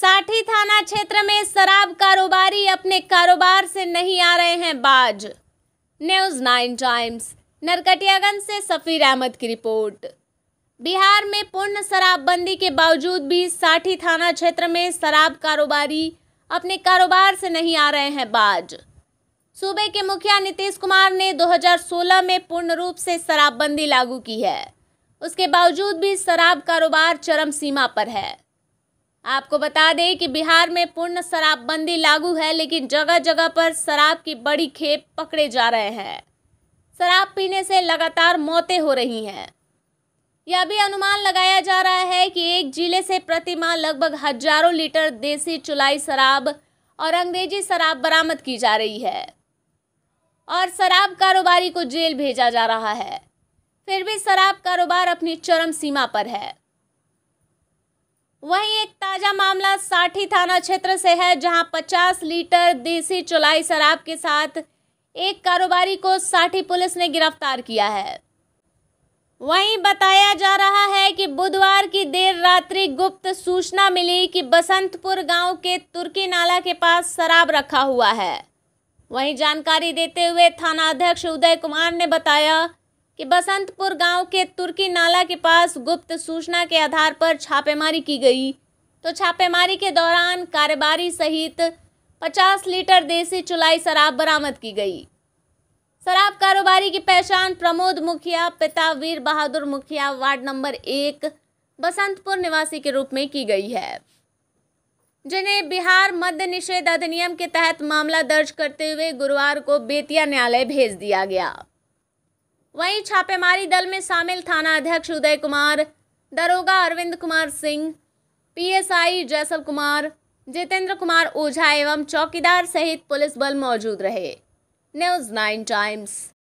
साठी थाना क्षेत्र में शराब कारोबारी अपने कारोबार से नहीं आ रहे हैं बाज न्यूज नाइन टाइम्स नरकटियागंज से सफ़ीर अहमद की रिपोर्ट बिहार में पूर्ण शराबबंदी के बावजूद भी साठी थाना क्षेत्र में शराब कारोबारी अपने कारोबार से नहीं आ रहे हैं बाज सूबे के मुखिया नीतीश कुमार ने 2016 में पूर्ण रूप से शराबबंदी लागू की है उसके बावजूद भी शराब कारोबार चरम सीमा पर है आपको बता दें कि बिहार में पूर्ण शराबबंदी लागू है लेकिन जगह जगह पर शराब की बड़ी खेप पकड़े जा रहे हैं शराब पीने से लगातार मौतें हो रही हैं यह भी अनुमान लगाया जा रहा है कि एक जिले से प्रतिमाह लगभग हजारों लीटर देसी चुलाई शराब और अंग्रेजी शराब बरामद की जा रही है और शराब कारोबारी को जेल भेजा जा रहा है फिर भी शराब कारोबार अपनी चरम सीमा पर है वहीं एक ताजा मामला साठी थाना क्षेत्र से है जहां 50 लीटर देसी चुलाई शराब के साथ एक कारोबारी को साठी पुलिस ने गिरफ्तार किया है वहीं बताया जा रहा है कि बुधवार की देर रात्रि गुप्त सूचना मिली कि बसंतपुर गांव के तुर्की नाला के पास शराब रखा हुआ है वहीं जानकारी देते हुए थाना अध्यक्ष उदय कुमार ने बताया कि बसंतपुर गांव के तुर्की नाला के पास गुप्त सूचना के आधार पर छापेमारी की गई तो छापेमारी के दौरान कारोबारी सहित 50 लीटर देसी चुलाई शराब बरामद की गई शराब कारोबारी की पहचान प्रमोद मुखिया पिता वीर बहादुर मुखिया वार्ड नंबर एक बसंतपुर निवासी के रूप में की गई है जिन्हें बिहार मद्य निषेध अधिनियम के तहत मामला दर्ज करते हुए गुरुवार को बेतिया न्यायालय भेज दिया गया वहीं छापेमारी दल में शामिल थाना अध्यक्ष उदय कुमार दरोगा अरविंद कुमार सिंह पीएसआई जैसल कुमार जितेंद्र कुमार ओझा एवं चौकीदार सहित पुलिस बल मौजूद रहे न्यूज नाइन टाइम्स